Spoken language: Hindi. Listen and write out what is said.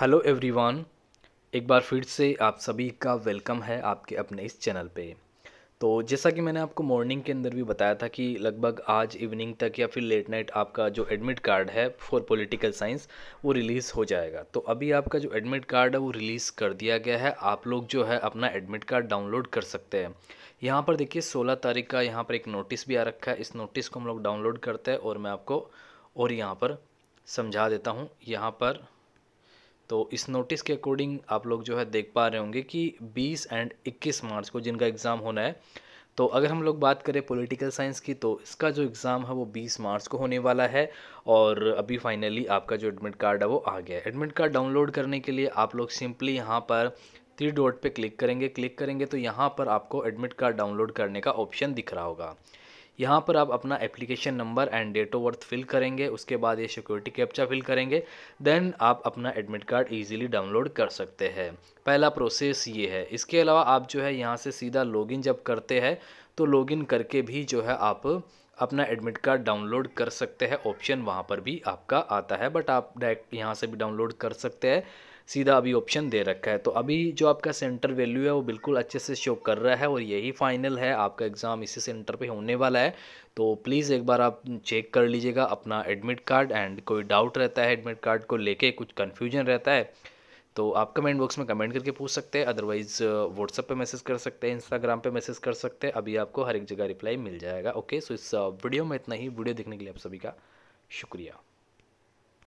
हेलो एवरीवन एक बार फिर से आप सभी का वेलकम है आपके अपने इस चैनल पे तो जैसा कि मैंने आपको मॉर्निंग के अंदर भी बताया था कि लगभग आज इवनिंग तक या फिर लेट नाइट आपका जो एडमिट कार्ड है फॉर पॉलिटिकल साइंस वो रिलीज़ हो जाएगा तो अभी आपका जो एडमिट कार्ड है वो रिलीज़ कर दिया गया है आप लोग जो है अपना एडमिट कार्ड डाउनलोड कर सकते हैं यहाँ पर देखिए सोलह तारीख का यहाँ पर एक नोटिस भी आ रखा है इस नोटिस को हम लोग डाउनलोड करते हैं और मैं आपको और यहाँ पर समझा देता हूँ यहाँ पर तो इस नोटिस के अकॉर्डिंग आप लोग जो है देख पा रहे होंगे कि 20 एंड 21 मार्च को जिनका एग्ज़ाम होना है तो अगर हम लोग बात करें पॉलिटिकल साइंस की तो इसका जो एग्ज़ाम है वो 20 मार्च को होने वाला है और अभी फाइनली आपका जो एडमिट कार्ड है वो आ गया है एडमिट कार्ड डाउनलोड करने के लिए आप लोग सिंपली यहाँ पर थ्री डॉट पे क्लिक करेंगे क्लिक करेंगे तो यहाँ पर आपको एडमिट कार्ड डाउनलोड करने का ऑप्शन दिख रहा होगा यहाँ पर आप अपना application number and date of birth fill करेंगे उसके बाद ये सिक्योरिटी कैप्चा फिल करेंगे देन आप अपना एडमिट कार्ड इजीली डाउनलोड कर सकते हैं पहला प्रोसेस ये है इसके अलावा आप जो है यहाँ से सीधा लॉगिन जब करते हैं तो लॉगिन करके भी जो है आप अपना एडमिट कार्ड डाउनलोड कर सकते हैं ऑप्शन वहाँ पर भी आपका आता है बट आप डायरेक्ट यहाँ से भी डाउनलोड कर सकते हैं सीधा अभी ऑप्शन दे रखा है तो अभी जो आपका सेंटर वैल्यू है वो बिल्कुल अच्छे से शो कर रहा है और यही फाइनल है आपका एग्ज़ाम इसी सेंटर पे होने वाला है तो प्लीज़ एक बार आप चेक कर लीजिएगा अपना एडमिट कार्ड एंड कोई डाउट रहता है एडमिट कार्ड को लेके कुछ कन्फ्यूजन रहता है तो आप कमेंट बॉक्स में कमेंट करके पूछ सकते हैं अदरवाइज़ व्हाट्सअप uh, पे मैसेज कर सकते हैं इंस्टाग्राम पे मैसेज कर सकते हैं अभी आपको हर एक जगह रिप्लाई मिल जाएगा ओके सो इस वीडियो uh, में इतना ही वीडियो देखने के लिए आप सभी का शुक्रिया